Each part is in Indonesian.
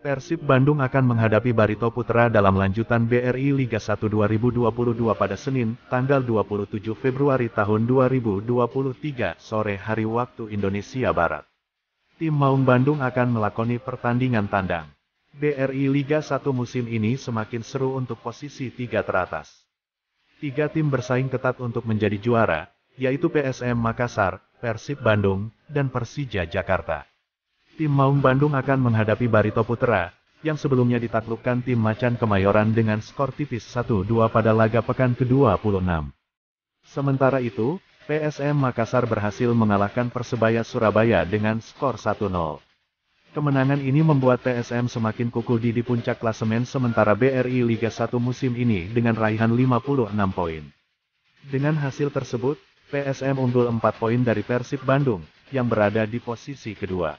Persib Bandung akan menghadapi Barito Putra dalam lanjutan BRI Liga 1 2022 pada Senin, tanggal 27 Februari tahun 2023, sore hari waktu Indonesia Barat. Tim Maung Bandung akan melakoni pertandingan tandang. BRI Liga 1 musim ini semakin seru untuk posisi tiga teratas. Tiga tim bersaing ketat untuk menjadi juara, yaitu PSM Makassar, Persib Bandung, dan Persija Jakarta. Tim Maung Bandung akan menghadapi Barito Putra, yang sebelumnya ditaklukkan tim Macan Kemayoran dengan skor tipis 1-2 pada laga pekan ke-26. Sementara itu, PSM Makassar berhasil mengalahkan Persebaya Surabaya dengan skor 1-0. Kemenangan ini membuat PSM semakin kuku di di puncak klasemen sementara BRI Liga 1 musim ini dengan raihan 56 poin. Dengan hasil tersebut, PSM unggul 4 poin dari Persib Bandung, yang berada di posisi kedua.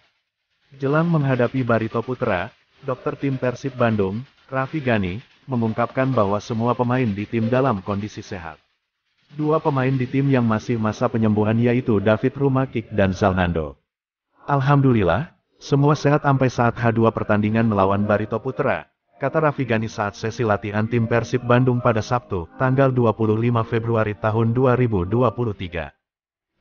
Jelang menghadapi Barito Putra, Dr. Tim Persib Bandung, Raffi Gani, mengungkapkan bahwa semua pemain di tim dalam kondisi sehat. Dua pemain di tim yang masih masa penyembuhan yaitu David Rumakik dan Zalnando. Alhamdulillah, semua sehat sampai saat H2 pertandingan melawan Barito Putra, kata Raffi Gani saat sesi latihan tim Persib Bandung pada Sabtu, tanggal 25 Februari tahun 2023.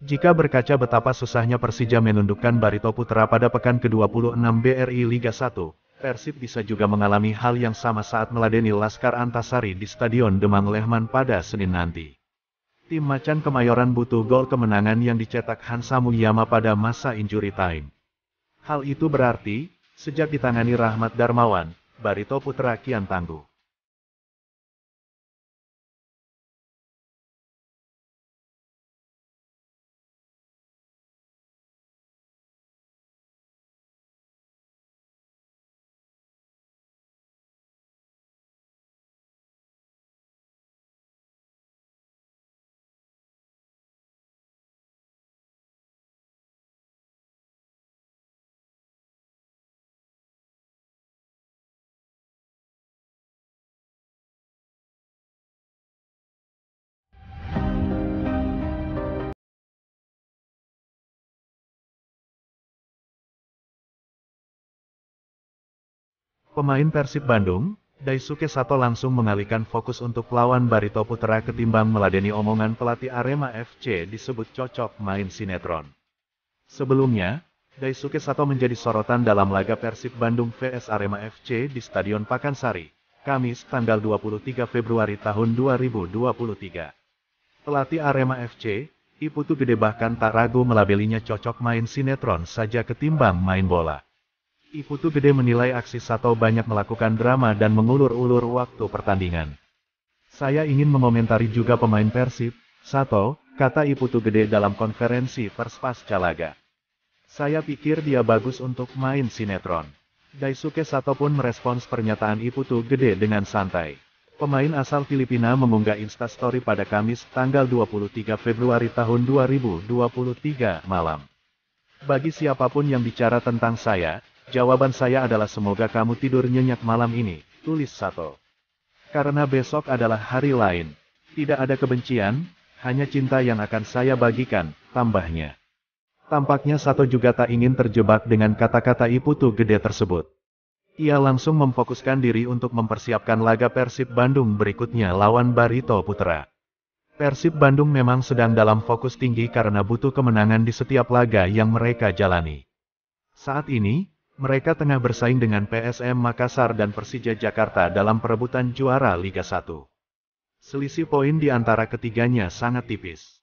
Jika berkaca betapa susahnya Persija menundukkan Barito Putra pada pekan ke-26 BRI Liga 1, Persib bisa juga mengalami hal yang sama saat meladeni Laskar Antasari di Stadion Demang Lehman pada Senin nanti. Tim Macan Kemayoran butuh gol kemenangan yang dicetak Hansa Muyama pada masa injury time. Hal itu berarti, sejak ditangani Rahmat Darmawan, Barito Putra kian tangguh. Pemain Persib Bandung, Daisuke Sato langsung mengalihkan fokus untuk lawan Barito Putra ketimbang meladeni omongan pelatih Arema FC disebut cocok main sinetron. Sebelumnya, Daisuke Sato menjadi sorotan dalam laga Persib Bandung vs Arema FC di Stadion Pakansari, Kamis tanggal 23 Februari tahun 2023. Pelatih Arema FC, Iputu Gede bahkan tak ragu melabelinya cocok main sinetron saja ketimbang main bola. Iputu Gede menilai aksi Sato banyak melakukan drama dan mengulur-ulur waktu pertandingan. Saya ingin mengomentari juga pemain Persib, Sato, kata Iputu Gede dalam konferensi pers pasca laga. Saya pikir dia bagus untuk main sinetron. Daisuke Sato pun merespons pernyataan Iputu Gede dengan santai. Pemain asal Filipina mengunggah instastory pada Kamis tanggal 23 Februari tahun 2023 malam. Bagi siapapun yang bicara tentang saya, Jawaban saya adalah semoga kamu tidur nyenyak malam ini, tulis Sato. Karena besok adalah hari lain. Tidak ada kebencian, hanya cinta yang akan saya bagikan, tambahnya. Tampaknya Sato juga tak ingin terjebak dengan kata-kata Iputu gede tersebut. Ia langsung memfokuskan diri untuk mempersiapkan laga Persib Bandung berikutnya lawan Barito Putra. Persib Bandung memang sedang dalam fokus tinggi karena butuh kemenangan di setiap laga yang mereka jalani. Saat ini, mereka tengah bersaing dengan PSM Makassar dan Persija Jakarta dalam perebutan juara Liga 1. Selisih poin di antara ketiganya sangat tipis.